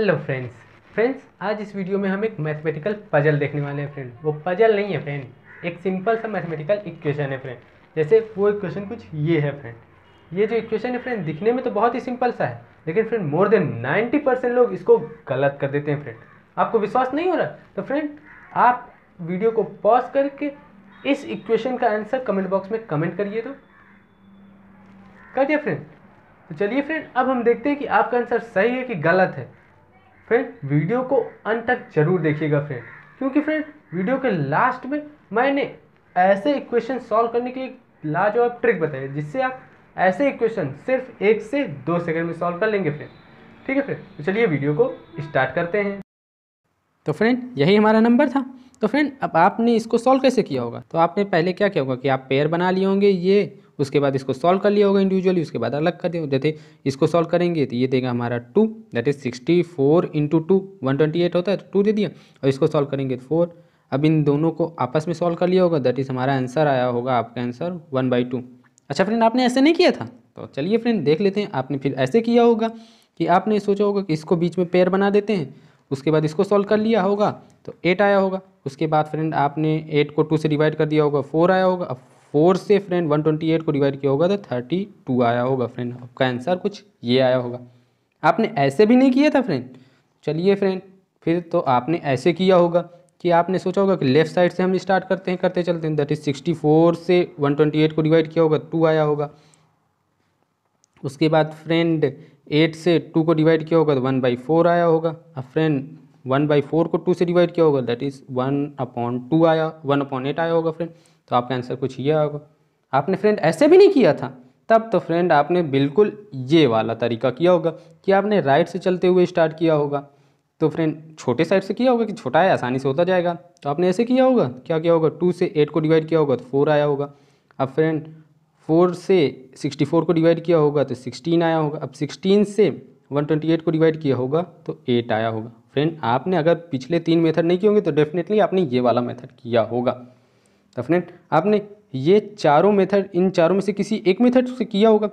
hello friends friends आज इस video में हम एक मैथमेटिकल पजल देखने वाले हैं फ्रेंड वो पजल नहीं है फ्रेंड एक सिंपल सा मैथमेटिकल इक्वेशन है फ्रेंड जैसे वो इक्वेशन कुछ ये है फ्रेंड ये जो इक्वेशन है फ्रेंड दिखने में तो बहुत ही सिंपल सा है लेकिन friend more than ninety percent लोग इसको गलत कर देते हैं फ्रेंड आपको विश्वास नहीं हो रहा तो फ्रेंड आप वीडियो को पॉज करके इस इक्वेशन का आंसर कमेंट बॉक्स में कमेंट करिए तो कर दिया फ्रेंड तो चलिए फ्रेंड अब हम देखते हैं कि आपका आंसर सही है कि गलत है फ्रेंड वीडियो को अंत तक जरूर देखिएगा फ्रेंड क्योंकि फ्रेंड वीडियो के लास्ट में मैंने ऐसे इक्वेशन सॉल्व करने के लाजवाब ट्रिक बताई जिससे आप ऐसे इक्वेशन सिर्फ एक से दो सेकंड में सॉल्व कर लेंगे फ्रेंड ठीक है फ्रेंड तो चलिए वीडियो को स्टार्ट करते हैं तो फ्रेंड यही हमारा नंबर था तो फ्रेंड अब आपने इसको सॉल्व कैसे किया होगा तो आपने पहले क्या किया होगा कि आप पेयर बना लिए होंगे ये उसके बाद इसको सॉल्व कर लिया होगा इंडिविजुअली उसके बाद अलग कर दिया जैसे इसको सॉल्व करेंगे तो ये देगा हमारा two that is sixty four into two one twenty eight होता है तो टू दे दिया और इसको सॉल्व करेंगे तो फोर अब इन दोनों को आपस में सॉल्व कर लिया होगा दैट इज़ हमारा आंसर आया होगा आपका आंसर वन बाई टू अच्छा फ्रेंड आपने ऐसे नहीं किया था तो चलिए फ्रेंड देख लेते हैं आपने फिर ऐसे किया होगा कि आपने सोचा होगा कि इसको बीच में पेयर बना देते हैं उसके बाद इसको सॉल्व कर लिया होगा तो एट आया होगा उसके बाद फ्रेंड आपने एट को टू से डिवाइड कर दिया होगा फोर आया होगा अब फोर से फ्रेंड वन ट्वेंटी एट को डिवाइड किया होगा तो थर्टी टू आया होगा फ्रेंड आपका आंसर कुछ ये आया होगा आपने ऐसे भी नहीं किया था फ्रेंड चलिए फ्रेंड फिर तो आपने ऐसे किया होगा कि आपने सोचा होगा कि लेफ्ट साइड से हम स्टार्ट करते हैं करते चलते हैं दैट इज सिक्सटी फोर से वन ट्वेंटी एट को डिवाइड किया होगा टू आया होगा उसके बाद फ्रेंड एट से टू को डिवाइड किया होगा तो वन बाई फोर आया होगा अब फ्रेंड वन बाई फोर को टू से डिवाइड किया होगा that is one upon two आया वन अपॉन एट आया होगा फ्रेंड तो आपका आंसर कुछ ये होगा आपने फ्रेंड ऐसे भी नहीं किया था तब तो फ्रेंड आपने बिल्कुल ये वाला तरीका किया होगा कि आपने राइट से चलते हुए स्टार्ट किया होगा तो फ्रेंड छोटे साइड से किया होगा कि छोटा है आसानी से होता जाएगा तो आपने ऐसे किया होगा क्या किया होगा टू से एट को डिवाइड किया होगा तो फोर आया होगा अब फ्रेंड फोर से सिक्सटी फोर को डिवाइड किया होगा तो सिक्सटीन आया होगा अब सिक्सटीन से वन ट्वेंटी एट को डिवाइड किया होगा तो एट आया होगा फ्रेंड आपने अगर पिछले तीन मेथड नहीं किए होंगे तो डेफिनेटली आपने ये वाला मेथड किया होगा तो फ्रेंड आपने ये चारों मेथड इन चारों में से किसी एक मेथड से किया होगा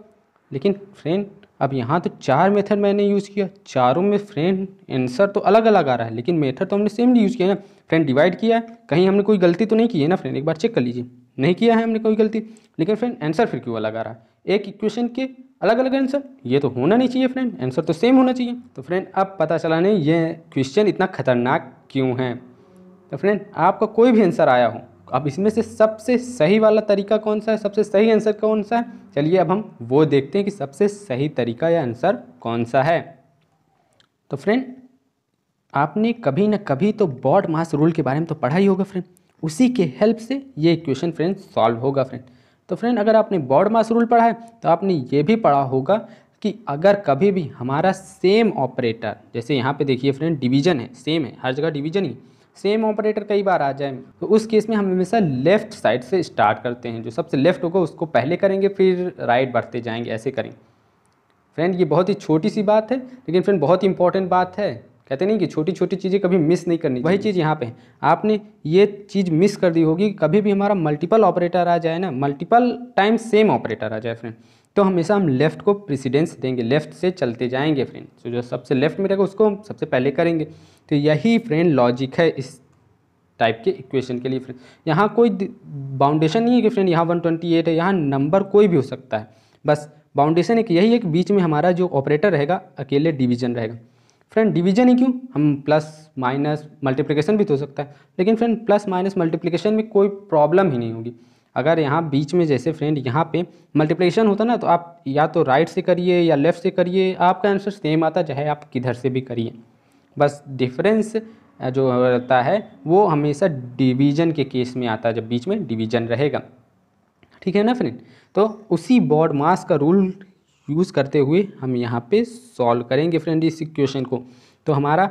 लेकिन फ्रेंड अब यहाँ तो चार मेथड मैंने यूज़ किया चारों में फ्रेंड आंसर तो अलग अलग आ रहा है लेकिन मेथड तो हमने सेम यूज़ किया ना फ्रेंड डिवाइड किया है कहीं हमने कोई गलती तो नहीं की है ना फ्रेंड एक बार चेक कर लीजिए नहीं किया है हमने कोई गलती लेकिन फ्रेंड आंसर फिर क्यों अलग आ रहा है एक इक्वेशन के अलग अलग आंसर ये तो होना नहीं चाहिए फ्रेंड आंसर तो सेम होना चाहिए तो फ्रेंड अब पता चला नहीं ये क्वेश्चन इतना खतरनाक क्यों है तो फ्रेंड आपका कोई भी आंसर आया हो अब इसमें से सबसे सही वाला तरीका कौन सा है सबसे सही आंसर कौन सा है चलिए अब हम वो देखते हैं कि सबसे सही तरीका या आंसर कौन सा है तो फ्रेंड आपने कभी ना कभी तो बॉड मास रूल के बारे में तो पढ़ा ही होगा फ्रेंड उसी के हेल्प से ये इक्वेशन फ्रेंड सॉल्व होगा फ्रेंड तो फ्रेंड अगर आपने बॉड मास रूल पढ़ा है तो आपने ये भी पढ़ा होगा कि अगर कभी भी हमारा सेम ऑपरेटर जैसे यहाँ पे देखिए फ्रेंड डिवीजन है सेम है हर जगह डिवीजन ही सेम ऑपरेटर कई बार आ जाए तो उस केस में हम हमेशा लेफ्ट साइड से स्टार्ट करते हैं जो सबसे लेफ्ट होगा उसको पहले करेंगे फिर राइट बढ़ते जाएंगे ऐसे करें फ्रेंड ये बहुत ही छोटी सी बात है लेकिन फ्रेंड बहुत ही इंपॉर्टेंट बात है कहते नहीं कि छोटी छोटी चीज़ें कभी मिस नहीं करनी वही चीज़ यहाँ पे आपने ये चीज़ मिस कर दी होगी कभी भी हमारा मल्टीपल ऑपरेटर आ जाए ना मल्टीपल टाइम सेम ऑपरेटर आ जाए फ्रेंड तो हमेशा हम लेफ़्ट को प्रेसिडेंस देंगे लेफ़्ट से चलते जाएंगे फ्रेंड तो जो सबसे लेफ़्ट में रहेगा उसको हम सबसे पहले करेंगे तो यही फ्रेंड लॉजिक है इस टाइप के इक्वेशन के लिए फ्रेंड यहाँ कोई बाउंडेशन नहीं है कि फ्रेंड यहाँ 128 है यहाँ नंबर कोई भी हो सकता है बस बाउंडेशन एक यही है कि बीच में हमारा जो ऑपरेटर रहेगा अकेले डिवीजन रहेगा फ्रेंड डिवीजन ही क्यों हम प्लस माइनस मल्टीप्लिकेशन भी तो हो सकता है लेकिन फ्रेंड प्लस माइनस मल्टीप्लिकेशन में कोई प्रॉब्लम ही नहीं होगी अगर यहाँ बीच में जैसे फ्रेंड यहाँ पे मल्टीप्लिकेशन होता ना तो आप या तो राइट से करिए या लेफ़्ट से करिए आपका आंसर सेम आता चाहे आप किधर से भी करिए बस डिफरेंस जो रहता है वो हमेशा डिवीजन के केस में आता है जब बीच में डिवीजन रहेगा ठीक है ना फ्रेंड तो उसी बॉड मास का रूल यूज़ करते हुए हम यहाँ पे सॉल्व करेंगे फ्रेंड इस क्वेश्चन को तो हमारा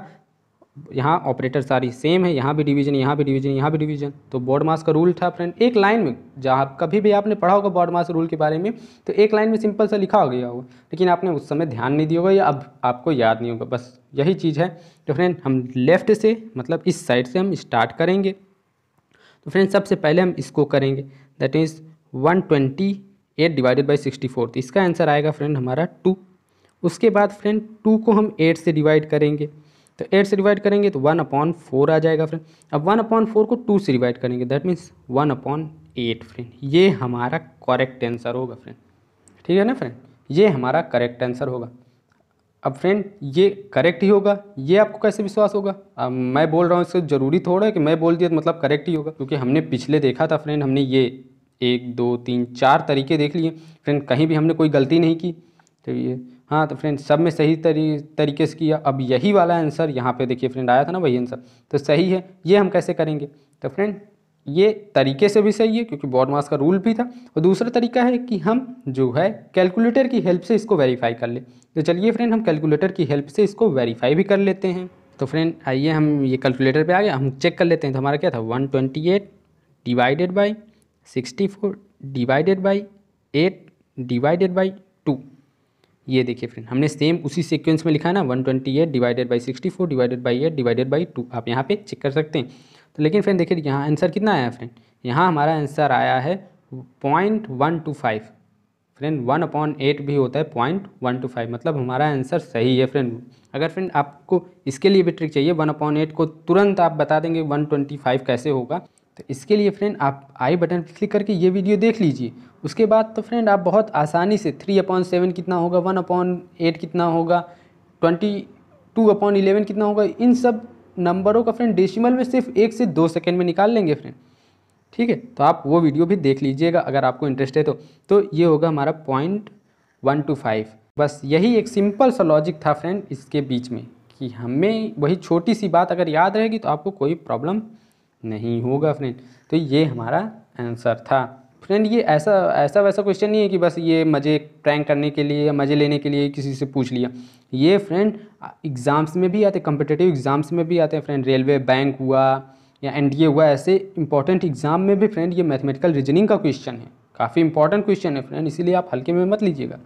यहाँ ऑपरेटर सारी सेम है यहाँ भी डिवीजन यहाँ भी डिवीजन यहाँ भी डिवीजन तो बॉड मास का रूल था फ्रेंड एक लाइन में जहाँ कभी भी आपने पढ़ा होगा बॉड मास रूल के बारे में तो एक लाइन में सिंपल सा लिखा हो गया होगा लेकिन आपने उस समय ध्यान नहीं दिया होगा या अब आपको याद नहीं होगा बस यही चीज़ है तो फ्रेंड हम लेफ़्ट से मतलब इस साइड से हम स्टार्ट करेंगे तो फ्रेंड सबसे पहले हम इसको करेंगे that is one twenty eight divided by sixty four तो इसका आंसर आएगा फ्रेंड हमारा टू उसके बाद फ्रेंड टू को हम एट से डिवाइड करेंगे तो एट से डिवाइड करेंगे तो वन अपॉन फोर आ जाएगा फ्रेंड अब वन अपॉन फोर को टू से डिवाइड करेंगे that means one upon eight friend ये हमारा करेक्ट आंसर होगा फ्रेंड ठीक है ना फ्रेंड ये हमारा करेक्ट आंसर होगा अब फ्रेंड ये करेक्ट ही होगा ये आपको कैसे विश्वास होगा अब मैं बोल रहा हूँ इससे ज़रूरी थोड़ा है कि मैं बोल दिया तो मतलब करेक्ट ही होगा क्योंकि हमने पिछले देखा था फ्रेंड हमने ये एक दो तीन चार तरीके देख लिए फ्रेंड कहीं भी हमने कोई गलती नहीं की तो ये हाँ तो फ्रेंड सब में सही तरी तरीके से किया अब यही वाला आंसर यहाँ पे देखिए फ्रेंड आया था ना वही आंसर तो सही है ये हम कैसे करेंगे तो फ्रेंड ये तरीके से भी सही है क्योंकि बॉड मास का रूल भी था और दूसरा तरीका है कि हम जो है कैलकुलेटर की हेल्प से इसको वेरीफाई कर ले तो चलिए फ्रेंड हम कैलकुलेटर की हेल्प से इसको वेरीफाई भी कर लेते हैं तो फ्रेंड आइए हम ये कैलकुलेटर पर आ गए हम चेक कर लेते हैं तो हमारा क्या था one divided by sixty divided by eight divided by two ये देखिए फ्रेंड हमने सेम उसी सीक्वेंस में लिखा है ना one twenty eight divided by sixty four divided by eight divided by two आप यहाँ पे चेक कर सकते हैं तो लेकिन फ्रेंड देखिए यहाँ आंसर कितना आया फ्रेंड यहाँ हमारा आंसर आया है point one two five friend one upon eight भी होता है पॉइंट वन टू फाइव मतलब हमारा आंसर सही है फ्रेंड अगर फ्रेंड आपको इसके लिए भी ट्रिक चाहिए वन अपॉन एट को तुरंत आप बता देंगे वन ट्वेंटी फाइव कैसे होगा तो इसके लिए फ्रेंड आप आई बटन पर क्लिक करके ये वीडियो देख लीजिए उसके बाद तो फ्रेंड आप बहुत आसानी से थ्री अपॉन सेवन कितना होगा वन अपॉन एट कितना होगा ट्वेंटी टू अपॉन इलेवन कितना होगा इन सब नंबरों का फ्रेंड डेसिमल में सिर्फ एक से दो सेकेंड में निकाल लेंगे फ्रेंड ठीक है तो आप वो वीडियो भी देख लीजिएगा अगर आपको इंटरेस्ट है तो तो ये होगा हमारा पॉइंट वन टू फाइव बस यही एक सिंपल सा लॉजिक था फ्रेंड इसके बीच में कि हमें वही छोटी सी बात अगर याद रहेगी तो आपको कोई प्रॉब्लम नहीं होगा फ्रेंड तो ये हमारा आंसर था फ्रेंड ये ऐसा ऐसा वैसा क्वेश्चन नहीं है कि बस ये मज़े प्रैंक करने के लिए या मज़े लेने के लिए किसी से पूछ लिया ये फ्रेंड एग्ज़ाम्स में भी आते हैं कम्पिटेटिव एग्ज़ाम्स में भी आते हैं फ्रेंड रेलवे बैंक हुआ या एन हुआ ऐसे इंपॉर्टेंट एग्ज़ाम में भी फ्रेंड ये मैथमेटिकल रीजनिंग का क्वेश्चन है काफ़ी इंपॉर्टेंट क्वेश्चन है फ्रेंड इसीलिए आप हल्के में मत लीजिएगा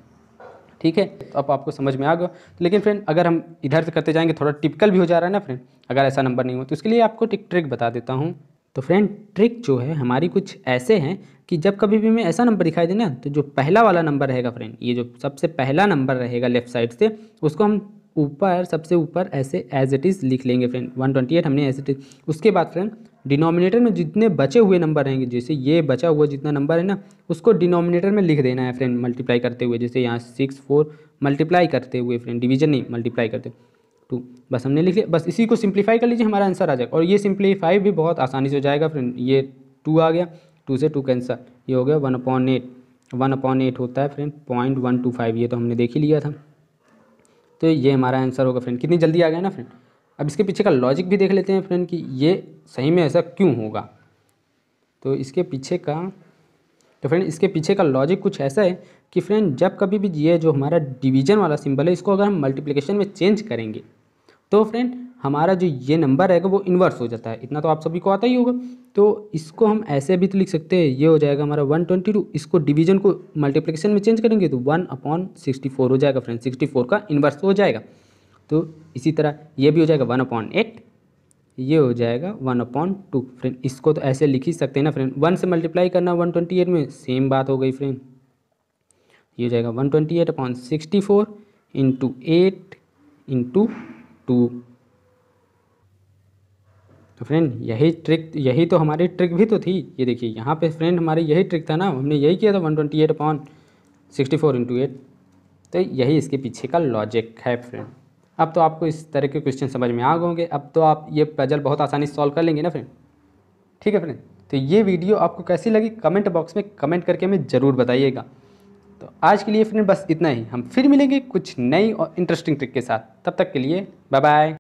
ठीक है तो अब आपको समझ में आ गया तो लेकिन फ्रेंड अगर हम इधर से करते जाएंगे थोड़ा टिपिकल भी हो जा रहा है ना फ्रेंड अगर ऐसा नंबर नहीं हो तो इसके लिए आपको एक ट्रिक बता देता हूँ तो फ्रेंड ट्रिक जो है हमारी कुछ ऐसे हैं कि जब कभी भी मैं ऐसा नंबर दिखाई देना तो जो पहला वाला नंबर रहेगा फ्रेंड ये जो सबसे पहला नंबर रहेगा लेफ्ट साइड से उसको हम ऊपर सबसे ऊपर ऐसे एज इट इज़ लिख लेंगे फ्रेंड 128 हमने एज इट इज़ उसके बाद फ्रेंड डिनोमिनेटर में जितने बचे हुए नंबर रहेंगे जैसे ये बचा हुआ जितना नंबर है ना उसको डिनोमिनेटर में लिख देना है फ्रेंड मल्टीप्लाई करते हुए जैसे यहाँ सिक्स फोर मल्टीप्लाई करते हुए फ्रेंड डिवीजन नहीं मल्टीप्लाई करते टू तो बस हमने लिख लिया बस इसी को सिंप्लीफाई कर लीजिए हमारा आंसर आ जाएगा और ये सिंप्लीफाई भी बहुत आसानी से हो जाएगा फ्रेंड ये टू आ गया टू से टू कैंसर ये हो गया one upon eight one upon eight होता है friend point one two five ये तो हमने देख ही लिया था तो ये हमारा आंसर होगा फ्रेंड कितनी जल्दी आ गया ना फ्रेंड अब इसके पीछे का लॉजिक भी देख लेते हैं फ्रेंड कि ये सही में ऐसा क्यों होगा तो इसके पीछे का तो फ्रेंड इसके पीछे का लॉजिक कुछ ऐसा है कि फ्रेंड जब कभी भी ये जो हमारा डिवीजन वाला सिंबल है इसको अगर हम मल्टीप्लिकेशन में चेंज करेंगे तो फ्रेंड हमारा जो ये नंबर रहेगा वो इन्वर्स हो जाता है इतना तो आप सभी को आता ही होगा तो इसको हम ऐसे भी तो लिख सकते हैं ये हो जाएगा हमारा वन ट्वेंटी टू इसको डिवीजन को मल्टीप्लिकेशन में चेंज करेंगे तो वन अपॉन सिक्सटी फोर हो जाएगा फ्रेंड सिक्सटी फोर का इन्वर्स हो जाएगा तो इसी तरह ये भी हो जाएगा वन अपॉन एट ये हो जाएगा वन अपॉन टू फ्रेंड इसको तो ऐसे लिख ही सकते हैं ना फ्रेंड वन से मल्टीप्लाई करना वन ट्वेंटी एट में सेम बात हो गई फ्रेंड ये हो जाएगा one twenty eight upon sixty four into eight into two तो फ्रेंड यही ट्रिक यही तो हमारी ट्रिक भी तो थी ये देखिए यहाँ पे फ्रेंड हमारी यही ट्रिक था ना हमने यही किया था one twenty eight upon sixty four into eight तो यही इसके पीछे का लॉजिक है फ्रेंड अब तो आपको इस तरह के क्वेश्चन समझ में आ गए होंगे अब तो आप ये पजल बहुत आसानी से सॉल्व कर लेंगे ना फ्रेंड ठीक है फ्रेंड तो ये वीडियो आपको कैसी लगी कमेंट बॉक्स में कमेंट करके हमें ज़रूर बताइएगा तो आज के लिए फ्रेंड बस इतना ही हम फिर मिलेंगे कुछ नई और इंटरेस्टिंग ट्रिक के साथ तब तक के लिए बाय बाय